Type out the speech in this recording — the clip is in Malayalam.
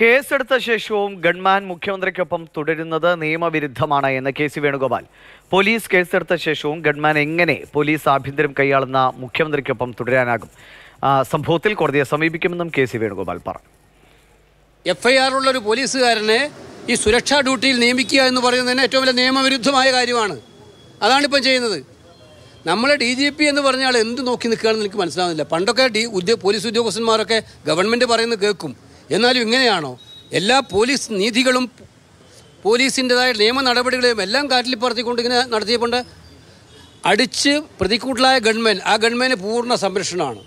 കേസെടുത്ത ശേഷവും ഗൺമാൻ മുഖ്യമന്ത്രിക്കൊപ്പം തുടരുന്നത് നിയമവിരുദ്ധമാണ് എന്ന് കെ സി വേണുഗോപാൽ പോലീസ് കേസെടുത്ത ശേഷവും ഗൺമാൻ എങ്ങനെ പോലീസ് ആഭ്യന്തരം കൈയാളുന്ന മുഖ്യമന്ത്രിക്കൊപ്പം തുടരാനാകും സംഭവത്തിൽ കോടതിയെ സമീപിക്കുമെന്നും കെ സി വേണുഗോപാൽ പറഞ്ഞു എഫ് ഐ ആർ ഉള്ള ഒരു പോലീസുകാരനെ ഈ സുരക്ഷാ ഡ്യൂട്ടിയിൽ നിയമിക്കുക എന്ന് പറയുന്നത് തന്നെ ഏറ്റവും വലിയ നിയമവിരുദ്ധമായ കാര്യമാണ് അതാണിപ്പം ചെയ്യുന്നത് നമ്മൾ ഡി ജി പി എന്ന് പറഞ്ഞാൽ എന്ത് നോക്കി നിൽക്കുകയാണെന്ന് എനിക്ക് മനസ്സിലാവുന്നില്ല പണ്ടൊക്കെ ഡി ഉദ്യോ പോലീസ് ഉദ്യോഗസ്ഥന്മാരൊക്കെ ഗവൺമെൻറ് പറയുന്നത് കേൾക്കും എന്നാലും ഇങ്ങനെയാണോ എല്ലാ പോലീസ് നീതികളും പോലീസിൻ്റെതായ നിയമ നടപടികളെയും എല്ലാം കാറ്റിൽ പറത്തിക്കൊണ്ട് ഇങ്ങനെ നടത്തിയപ്പോണ്ട് അടിച്ച് പ്രതിക്കൂട്ടിലായ ഗവൺമെൻറ് ആ ഗവൺമെൻറ് പൂർണ്ണ സംരക്ഷണമാണ്